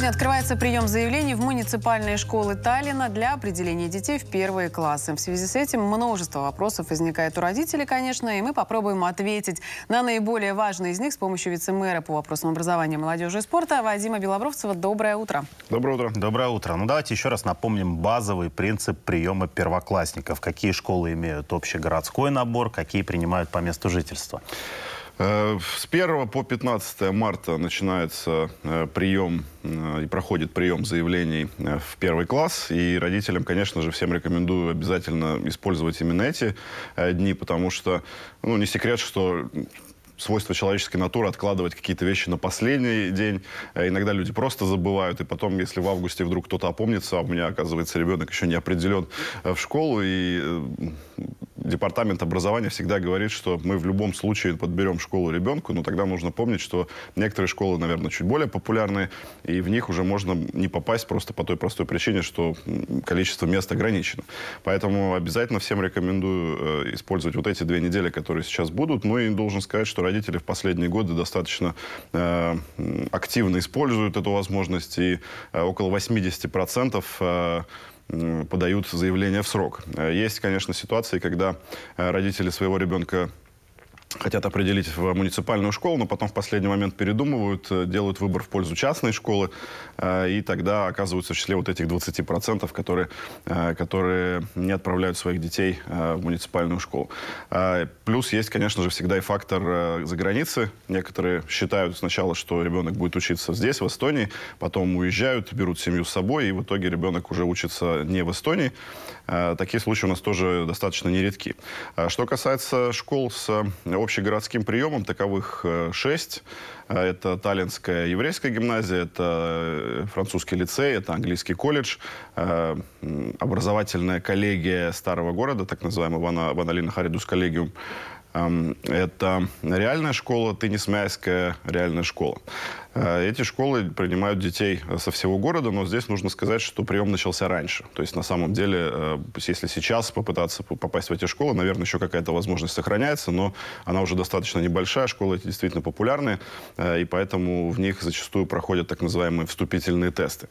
Сегодня открывается прием заявлений в муниципальные школы Таллина для определения детей в первые классы. В связи с этим множество вопросов возникает у родителей, конечно, и мы попробуем ответить на наиболее важные из них с помощью вице-мэра по вопросам образования, молодежи и спорта Вадима Белобровцева. Доброе утро. Доброе утро. Доброе утро. Ну давайте еще раз напомним базовый принцип приема первоклассников. Какие школы имеют общегородской набор, какие принимают по месту жительства. Э, с 1 по 15 марта начинается э, прием э, и проходит прием заявлений в первый класс. И родителям, конечно же, всем рекомендую обязательно использовать именно эти дни, потому что, ну, не секрет, что свойство человеческой натуры откладывать какие-то вещи на последний день. Иногда люди просто забывают, и потом, если в августе вдруг кто-то опомнится, а у меня, оказывается, ребенок еще не определен в школу, и департамент образования всегда говорит, что мы в любом случае подберем школу ребенку, но тогда нужно помнить, что некоторые школы, наверное, чуть более популярные, и в них уже можно не попасть просто по той простой причине, что количество мест ограничено. Поэтому обязательно всем рекомендую э, использовать вот эти две недели, которые сейчас будут. Ну и должен сказать, что родители в последние годы достаточно э, активно используют эту возможность, и э, около 80% э, подают заявление в срок. Э, есть, конечно, ситуации, когда э, родители своего ребенка хотят определить в муниципальную школу, но потом в последний момент передумывают, э, делают выбор в пользу частной школы, э, и тогда оказываются в числе вот этих 20%, которые, э, которые не отправляют своих детей в муниципальную школу. Плюс есть, конечно же, всегда и фактор за границы. Некоторые считают сначала, что ребенок будет учиться здесь, в Эстонии, потом уезжают, берут семью с собой, и в итоге ребенок уже учится не в Эстонии. Такие случаи у нас тоже достаточно нередки. Что касается школ с общегородским приемам, таковых э, шесть. Э, это Таллинская еврейская гимназия, это э, французский лицей, это английский колледж, образовательная коллегия старого города, так называемая Ваналина Харидус коллегиум, эм, это реальная школа, теннисмайская реальная школа. Э, эти школы принимают детей э, со всего города, но здесь нужно сказать, что прием начался раньше. То есть на самом деле, э, если сейчас попытаться попасть в эти школы, наверное, еще какая-то возможность сохраняется, но она уже достаточно небольшая, школы эти действительно популярны, и поэтому в них зачастую проходят так называемые вступительные тесты.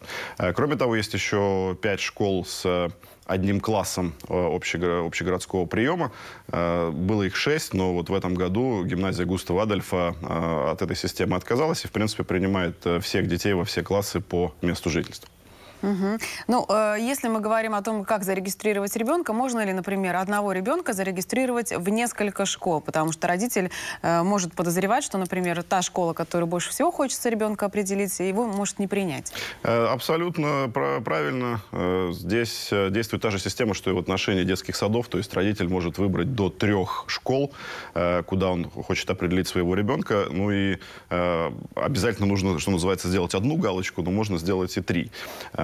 Кроме того, есть еще пять школ с одним классом общегородского приема. Было их шесть, но вот в этом году гимназия Густава Адольфа от этой системы отказалась и, в принципе, принимает э, всех детей во все классы по месту жительства. Угу. Ну, э, если мы говорим о том, как зарегистрировать ребенка, можно ли, например, одного ребенка зарегистрировать в несколько школ? Потому что родитель э, может подозревать, что, например, та школа, которую больше всего хочется ребенка определить, его может не принять. Э, абсолютно правильно. Э, здесь э, действует та же система, что и в отношении детских садов. То есть родитель может выбрать до трех школ, куда он хочет определить своего ребенка. Ну и обязательно нужно, что называется, сделать одну галочку, но можно сделать и три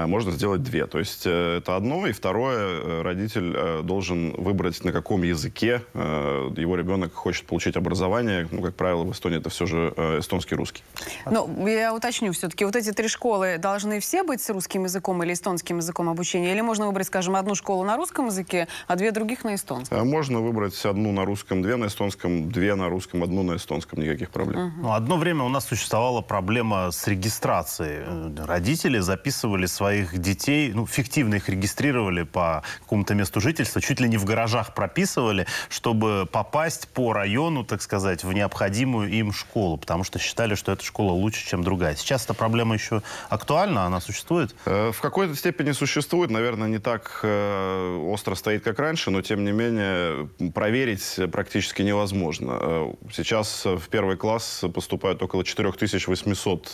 можно сделать две. То есть э, это одно, и второе, э, родитель э, должен выбрать, на каком языке его ребенок хочет получить образование. Ну, как правило, в Эстонии это все же эстонский русский. Ну, я уточню все-таки, вот эти три школы должны все быть с русским языком или эстонским языком обучения? Или можно выбрать, скажем, одну школу на русском языке, а две других на эстонском? Можно выбрать одну на русском, две на эстонском, две на русском, одну на эстонском, никаких проблем. Угу. Ну, одно время у нас существовала проблема с регистрацией. Родители записывали свои своих детей, ну, фиктивно их регистрировали по какому-то месту жительства, чуть ли не в гаражах прописывали, чтобы попасть по району, так сказать, в необходимую им школу, потому что считали, что эта школа лучше, чем другая. Сейчас эта проблема еще актуальна, она существует? Э, в какой-то степени существует, наверное, не так э, остро стоит, как раньше, но, тем не менее, проверить практически невозможно. Э, сейчас в первый класс поступают около 4800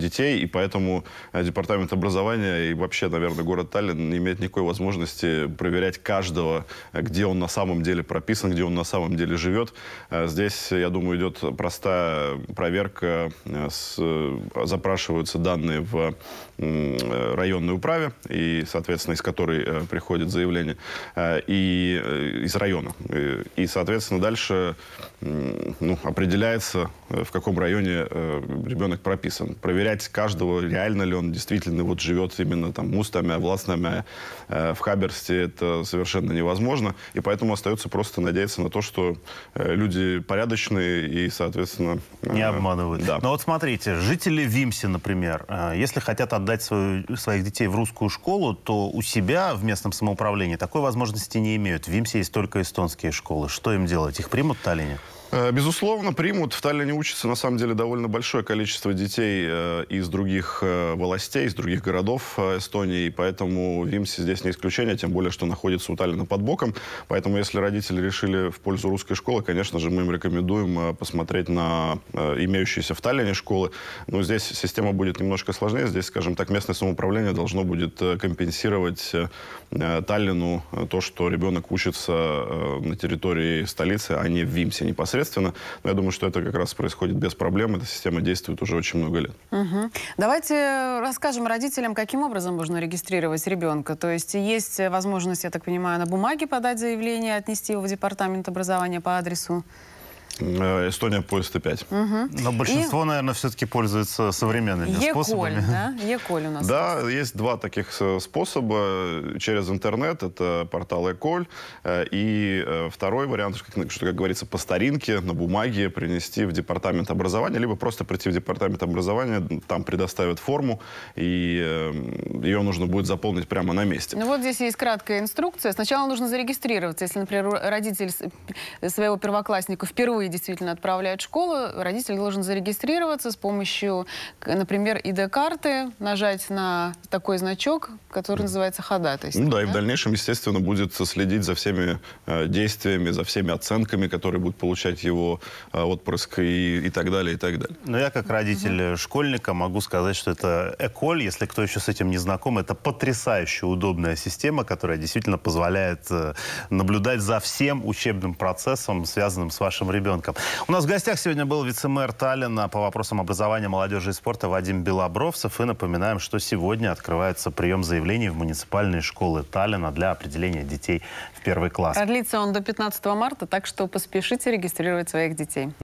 детей, и поэтому департамент департамент образования и вообще, наверное, город Таллин не имеет никакой возможности проверять каждого, где он на самом деле прописан, где он на самом деле живет. А здесь, я думаю, идет простая проверка, э, с, э, запрашиваются данные в э, районной управе, и, соответственно, из которой приходит заявление, и из района. И, соответственно, дальше ну, определяется, в каком районе ребенок прописан. Проверять каждого, реально ли он действительно действительно вот живет именно там мустами, а властными э, в Хаберсте, это совершенно невозможно. И поэтому остается просто надеяться на то, что э, люди порядочные и, соответственно... Э, не обманывают. Да. Но вот смотрите, жители Вимси, например, если хотят отдать свою, своих детей в русскую школу, то у себя в местном самоуправлении такой возможности не имеют. В Вимсе есть только эстонские школы. Что им делать? Их примут в Таллине? Э, безусловно, примут. В Таллине учатся, на самом деле, довольно большое количество детей э, из других э, властей, из других городов Эстонии, и поэтому Вимси здесь не исключение, тем более, что находится у Таллина под боком. Поэтому, если родители решили в пользу русской школы, конечно же, мы им рекомендуем посмотреть на имеющиеся в Таллине школы. Но здесь система будет немножко сложнее. Здесь, скажем так, местное самоуправление должно будет компенсировать Таллину то, что ребенок учится на территории столицы, а не в Вимсе непосредственно непосредственно. Но я думаю, что это как раз происходит без проблем. Эта система действует уже очень много лет. Угу. Давайте э, расскажем родителям, каким образом можно регистрировать ребенка. То есть есть э, возможность, я так понимаю, на бумаге подать заявление, отнести его в департамент образования по адресу? Э, Эстония поезд 5. Угу. Но большинство, и... наверное, все-таки пользуется современными Еколь, способами. Да? Еколь у нас. Да, есть. есть два таких э, способа через интернет. Это портал ЕКоль э, И второй вариант, что, как говорится, по старинке, на бумаге принести в департамент образования, либо просто прийти в департамент образования, там предоставят форму, и эм, ее нужно будет заполнить прямо на месте. Ну вот здесь есть краткая инструкция. Сначала нужно зарегистрироваться. Если, например, родитель своего первоклассника впервые действительно отправляет в школу, родитель должен зарегистрироваться с помощью, например, ID-карты, нажать на такой значок, который называется ходатайство. Ну да, да, и в дальнейшем, естественно, будет следить за всеми э, действиями, за всеми оценками, которые будут получать его э, отпрыск и, и так далее, и так далее. Но ну, я как родитель угу. школьника могу сказать, что это эколь, если кто еще с этим не знаком знакомы. Это потрясающе удобная система, которая действительно позволяет э, наблюдать за всем учебным процессом, связанным с вашим ребенком. У нас в гостях сегодня был вице-мэр Таллина по вопросам образования, молодежи и спорта Вадим Белобровцев. И напоминаем, что сегодня открывается прием заявлений в муниципальные школы Таллина для определения детей в первый класс. Продлится он до 15 марта, так что поспешите регистрировать своих детей.